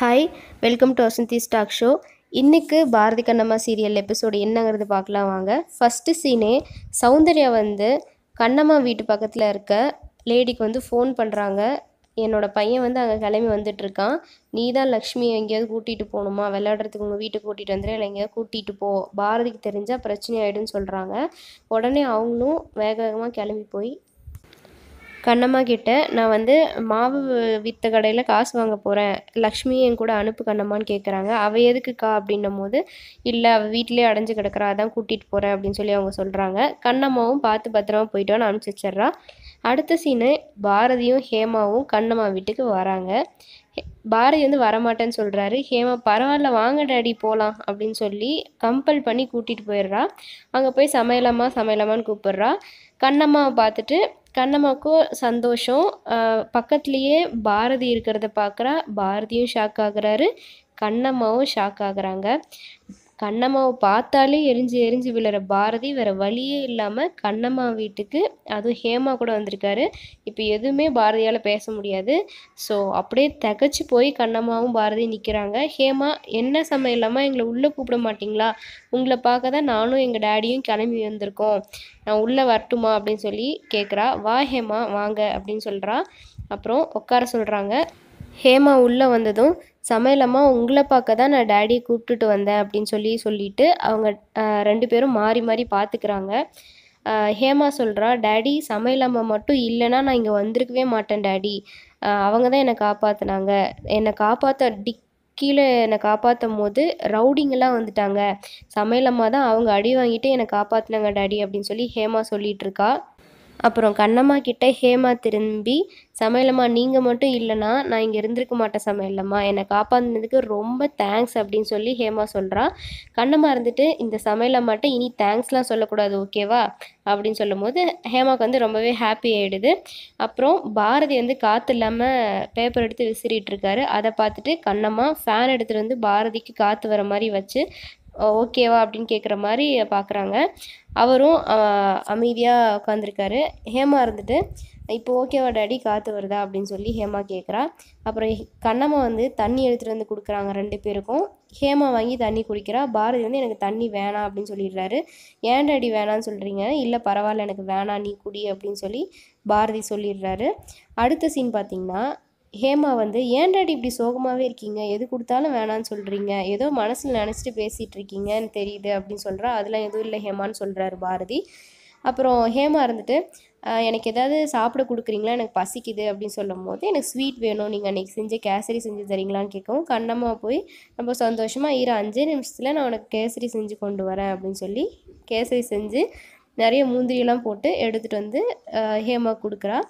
hi welcome to Vasanthi stock show இன்றைக்கு Bharathi Kannamma serial episode என்னங்கிறது பார்க்கலாம் வாங்க ஃபஸ்ட்டு சீனே சௌந்தர்யா வந்து கண்ணம்மா வீட்டு பக்கத்தில் இருக்க லேடிக்கு வந்து ஃபோன் பண்ணுறாங்க என்னோடய பையன் வந்து அங்கே கிளம்பி வந்துட்டுருக்கான் நீ தான் லக்ஷ்மியை எங்கேயாவது கூட்டிகிட்டு போகணுமா விளையாடுறதுக்கு உங்கள் வீட்டுக்கு கூட்டிகிட்டு வந்துடு இல்லை எங்கேயாவது கூட்டிகிட்டு போ பாரதிக்கு தெரிஞ்சால் பிரச்சனை ஆகிடும்னு சொல்கிறாங்க உடனே அவங்களும் வேக வேகமாக கிளம்பி போய் கண்ணம்மா கிட்ட நான் வந்து மாவு வித்த கடையில் காசு வாங்க போகிறேன் லக்ஷ்மி என் கூட அனுப்பு கண்ணம்மான்னு கேட்குறாங்க அவள் எதுக்குக்கா அப்படின்னும் போது இல்லை அவள் வீட்டிலே அடைஞ்சு கிடக்கிறா அதான் கூட்டிகிட்டு போகிறேன் அப்படின்னு சொல்லி அவங்க சொல்கிறாங்க கண்ணம்மாவும் பார்த்து பத்திரமா போயிட்டோன்னு அனுப்பிச்சிடுறான் வச்சிட்றான் அடுத்த சீனு பாரதியும் ஹேமாவும் கண்ணம்மா வீட்டுக்கு வராங்க பாரதி வந்து வரமாட்டேன்னு சொல்கிறாரு ஹேமா பரவாயில்ல வாங்க டேடி போகலாம் அப்படின்னு சொல்லி கம்பல் பண்ணி கூட்டிகிட்டு போயிடுறா அங்கே போய் சமையலம்மா சமையலம்மான்னு கூப்பிட்றா கண்ணம்மாவை பார்த்துட்டு கண்ணம்மாக்கும் சந்தோஷம் பக்கத்துலேயே பாரதி இருக்கிறத பார்க்குறா பாரதியும் ஷாக் ஆகுறாரு கண்ணம்மாவும் ஷாக் ஆகுறாங்க கண்ணம்மாவை பார்த்தாலே எரிஞ்சு எரிஞ்சு விழுற பாரதி வேறு வழியே இல்லாமல் கண்ணம்மா வீட்டுக்கு அதுவும் ஹேமா கூட வந்திருக்காரு இப்போ எதுவுமே பாரதியால் பேச முடியாது ஸோ அப்படியே தகச்சு போய் கண்ணம்மாவும் பாரதி நிற்கிறாங்க ஹேமா என்ன சமையல் இல்லாமல் எங்களை உள்ளே கூப்பிட மாட்டிங்களா உங்களை பார்க்க தான் நானும் எங்கள் டேடியும் கிளம்பி வந்திருக்கோம் நான் உள்ளே வரட்டுமா அப்படின்னு சொல்லி கேட்குறா வா ஹேமா வாங்க அப்படின்னு சொல்கிறா அப்புறம் உட்கார சொல்கிறாங்க ஹேமா உள்ளே வந்ததும் சமையலம்மா உங்களை பார்க்க தான் நான் டேடியை கூப்பிட்டுட்டு வந்தேன் அப்படின்னு சொல்லி சொல்லிட்டு அவங்க ரெண்டு பேரும் மாறி மாறி பார்த்துக்கிறாங்க ஹேமா சொல்கிறா டேடி சமையலம்மா மட்டும் இல்லைன்னா நான் இங்கே வந்திருக்கவே மாட்டேன் டேடி அவங்க தான் என்னை காப்பாற்றினாங்க என்னை காப்பாற்ற டிக் கீழே என்னை காப்பாற்றும் போது ரவுடிங்கெல்லாம் வந்துட்டாங்க சமையலம்மா தான் அவங்க அடி வாங்கிட்டு என்னை காப்பாற்றினாங்க டேடி அப்படின்னு சொல்லி ஹேமா சொல்லிகிட்ருக்கா அப்புறம் கண்ணம்மா கிட்டே ஹேமா திரும்பி சமையலம்மா நீங்கள் மட்டும் இல்லைனா நான் இங்கே இருந்திருக்க மாட்டேன் சமையலம்மா என்னை காப்பாற்றினதுக்கு ரொம்ப தேங்க்ஸ் அப்படின்னு சொல்லி ஹேமா சொல்கிறான் கண்ணம்மா இருந்துட்டு இந்த சமையலம்மாட்ட இனி தேங்க்ஸ்லாம் சொல்லக்கூடாது ஓகேவா அப்படின்னு சொல்லும் போது ஹேமாவுக்கு வந்து ரொம்பவே ஹாப்பி ஆகிடுது அப்புறம் பாரதி வந்து காற்று இல்லாமல் பேப்பர் எடுத்து விசிறிட்டு இருக்காரு அதை பார்த்துட்டு கண்ணம்மா ஃபேன் எடுத்துகிட்டு வந்து பாரதிக்கு காற்று வர மாதிரி வச்சு ஓகேவா அப்படின்னு கேட்குற மாதிரி பார்க்குறாங்க அவரும் அமைதியாக உட்காந்துருக்காரு ஹேமா இருந்துட்டு இப்போ ஓகேவா டாடி காற்று வருதா அப்படின்னு சொல்லி ஹேமா கேட்குறா அப்புறம் கண்ணம்மா வந்து தண்ணி எடுத்துகிட்டு வந்து கொடுக்குறாங்க ரெண்டு பேருக்கும் ஹேமா வாங்கி தண்ணி குடிக்கிறா பாரதி வந்து எனக்கு தண்ணி வேணாம் அப்படின்னு சொல்லிடுறாரு ஏன் டாடி வேணான்னு சொல்கிறீங்க இல்லை பரவாயில்ல எனக்கு வேணாம் நீ குடி அப்படின்னு சொல்லி பாரதி சொல்லிடுறாரு அடுத்த சீன் பார்த்திங்கன்னா ஹேமா வந்து ஏன்டாடி இப்படி சோகமாகவே இருக்கீங்க எது கொடுத்தாலும் வேணான்னு சொல்கிறீங்க ஏதோ மனசில் நினச்சிட்டு பேசிகிட்டு இருக்கீங்கன்னு தெரியுது அப்படின்னு சொல்கிறா அதெல்லாம் எதுவும் இல்லை ஹேமான்னு சொல்கிறாரு பாரதி அப்புறம் ஹேமா இருந்துட்டு எனக்கு எதாவது சாப்பிட கொடுக்குறீங்களா எனக்கு பசிக்குது அப்படின்னு சொல்லும் போது எனக்கு ஸ்வீட் வேணும் நீங்கள் அன்றைக்கி செஞ்சு கேசரி செஞ்சு தரீங்களான்னு கேட்கவும் கண்ணம்மா போய் ரொம்ப சந்தோஷமாக இரு அஞ்சே நிமிஷத்தில் நான் உனக்கு கேசரி செஞ்சு கொண்டு வரேன் அப்படின்னு சொல்லி கேசரி செஞ்சு நிறைய முந்திரியெல்லாம் போட்டு எடுத்துகிட்டு வந்து ஹேமா கொடுக்குறா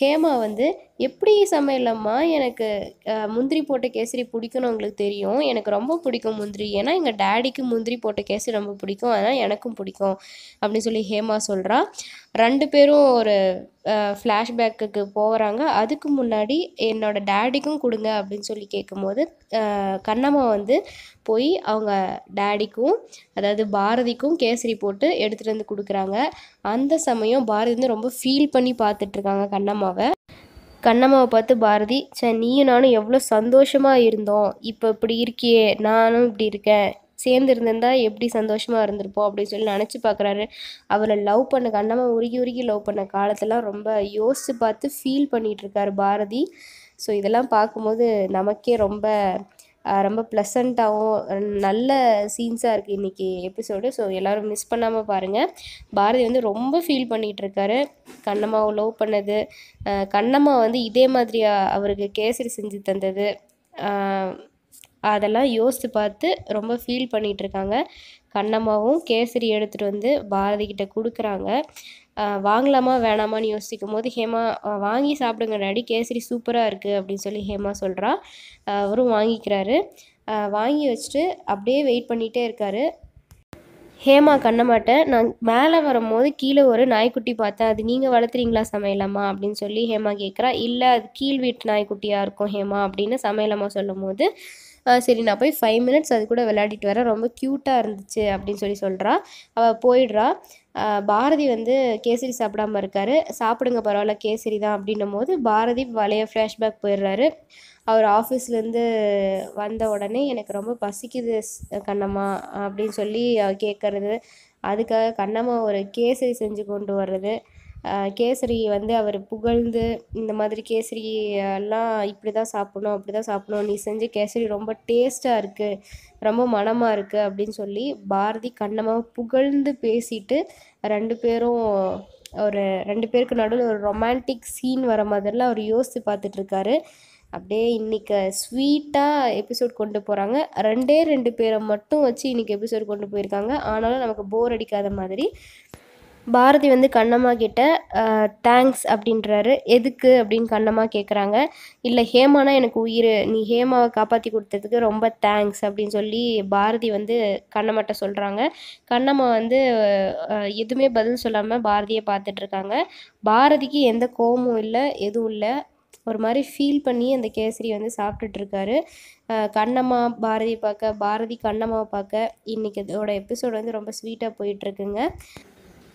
ஹேமா வந்து எப்படி சமையலம்மா எனக்கு முந்திரி போட்ட கேசரி பிடிக்கும்னு உங்களுக்கு தெரியும் எனக்கு ரொம்ப பிடிக்கும் முந்திரி ஏன்னா எங்கள் டேடிக்கு முந்திரி போட்ட கேசரி ரொம்ப பிடிக்கும் அதனால் எனக்கும் பிடிக்கும் அப்படின்னு சொல்லி ஹேமா சொல்கிறா ரெண்டு பேரும் ஒரு ஃப்ளாஷ்பேக்கு போகிறாங்க அதுக்கு முன்னாடி என்னோடய டேடிக்கும் கொடுங்க அப்படின்னு சொல்லி கேட்கும்போது கண்ணம்மா வந்து போய் அவங்க டேடிக்கும் அதாவது பாரதிக்கும் கேசரி போட்டு எடுத்துகிட்டு வந்து கொடுக்குறாங்க அந்த சமயம் பாரதி வந்து ரொம்ப ஃபீல் பண்ணி பார்த்துட்ருக்காங்க கண்ணம்மா கண்ணம்மாவை கண்ணம்மாவை பார்த்து பாரதி சே நீயும் நானும் எவ்வளோ சந்தோஷமாக இருந்தோம் இப்போ இப்படி இருக்கியே நானும் இப்படி இருக்கேன் சேர்ந்து இருந்திருந்தா எப்படி சந்தோஷமாக இருந்திருப்போம் அப்படின்னு சொல்லி நினச்சி பார்க்குறாரு அவளை லவ் பண்ண கண்ணம்மா உருகி உருகி லவ் பண்ண காலத்தெல்லாம் ரொம்ப யோசித்து பார்த்து ஃபீல் பண்ணிகிட்ருக்காரு பாரதி ஸோ இதெல்லாம் பார்க்கும்போது நமக்கே ரொம்ப ரொம்ப ப்ளசண்ட்டாகவும் நல்ல சீன்ஸாக இருக்குது இன்றைக்கி எபிசோடு ஸோ எல்லோரும் மிஸ் பண்ணாமல் பாருங்கள் பாரதி வந்து ரொம்ப ஃபீல் பண்ணிகிட்ருக்காரு கண்ணம்மாவை லவ் பண்ணது கண்ணம்மா வந்து இதே மாதிரி அவருக்கு கேசரி செஞ்சு தந்தது அதெல்லாம் யோசித்து பார்த்து ரொம்ப ஃபீல் பண்ணிகிட்ருக்காங்க கண்ணம்மாவும் கேசரி எடுத்துகிட்டு வந்து பாரதிக்கிட்ட கொடுக்குறாங்க வாங்கலாமா வேணாமான்னு யோசிக்கும் போது ஹேமா வாங்கி சாப்பிடுங்க டாடி கேசரி சூப்பராக இருக்குது அப்படின்னு சொல்லி ஹேமா சொல்கிறா அவரும் வாங்கிக்கிறாரு வாங்கி வச்சுட்டு அப்படியே வெயிட் பண்ணிகிட்டே இருக்காரு ஹேமா கண்ணமாட்டேன் நான் மேலே வரும்போது கீழே ஒரு நாய்க்குட்டி பார்த்தேன் அது நீங்கள் வளர்த்துறீங்களா சமையலம்மா அப்படின்னு சொல்லி ஹேமா கேட்குறா இல்லை அது கீழ் வீட்டு நாய்க்குட்டியாக இருக்கும் ஹேமா அப்படின்னு சமையலம்மா சொல்லும் போது சரி நான் போய் ஃபைவ் மினிட்ஸ் அது கூட விளையாடிட்டு வரேன் ரொம்ப க்யூட்டாக இருந்துச்சு அப்படின்னு சொல்லி சொல்கிறா அவள் போயிடுறா பாரதி வந்து கேசரி சாப்பிடாம இருக்கார் சாப்பிடுங்க பரவாயில்ல கேசரி தான் அப்படின்னும் போது பாரதி பழைய ஃப்ளாஷ்பேக் போயிடுறாரு அவர் ஆஃபீஸ்லேருந்து வந்த உடனே எனக்கு ரொம்ப பசிக்குது கண்ணம்மா அப்படின்னு சொல்லி கேட்குறது அதுக்காக கண்ணம்மா ஒரு கேசரி செஞ்சு கொண்டு வர்றது கேசரி வந்து அவர் புகழ்ந்து இந்த மாதிரி கேசரி எல்லாம் இப்படி தான் சாப்பிடணும் அப்படி தான் சாப்பிடணும் நீ செஞ்ச கேசரி ரொம்ப டேஸ்ட்டாக இருக்குது ரொம்ப மனமாக இருக்குது அப்படின்னு சொல்லி பாரதி கண்ணமாக புகழ்ந்து பேசிட்டு ரெண்டு பேரும் ஒரு ரெண்டு பேருக்கு நடுவில் ஒரு ரொமான்டிக் சீன் வர மாதிரிலாம் அவர் யோசித்து பார்த்துட்ருக்காரு அப்படியே இன்றைக்கி ஸ்வீட்டாக எபிசோட் கொண்டு போகிறாங்க ரெண்டே ரெண்டு பேரை மட்டும் வச்சு இன்றைக்கி எபிசோட் கொண்டு போயிருக்காங்க ஆனாலும் நமக்கு போர் அடிக்காத மாதிரி பாரதி வந்து கண்ணம்மா கிட்ட தேங்க்ஸ் அப்படின்றாரு எதுக்கு அப்படின்னு கண்ணம்மா கேட்குறாங்க இல்லை ஹேமானா எனக்கு உயிர் நீ ஹேமாவை காப்பாற்றி கொடுத்ததுக்கு ரொம்ப தேங்க்ஸ் அப்படின்னு சொல்லி பாரதி வந்து கண்ணம்மாட்ட சொல்கிறாங்க கண்ணம்மா வந்து எதுவுமே பதில் சொல்லாமல் பாரதியை பார்த்துட்ருக்காங்க பாரதிக்கு எந்த கோபமும் இல்லை எதுவும் இல்லை ஒரு மாதிரி ஃபீல் பண்ணி அந்த கேசரி வந்து சாப்பிட்டுட்ருக்காரு கண்ணம்மா பாரதி பார்க்க பாரதி கண்ணம்மாவை பார்க்க இன்றைக்கி இதோட எபிசோட் வந்து ரொம்ப ஸ்வீட்டாக போயிட்டுருக்குங்க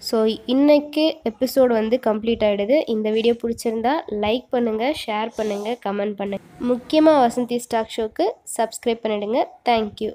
ஸோ இன்றைக்கு எபிசோடு வந்து கம்ப்ளீட் ஆகிடுது இந்த வீடியோ பிடிச்சிருந்தா லைக் பண்ணுங்கள் ஷேர் பண்ணுங்கள் கமெண்ட் பண்ணுங்கள் முக்கியமாக வசந்தி ஸ்டாக் ஷோக்கு சப்ஸ்கிரைப் பண்ணிவிடுங்க தேங்க்யூ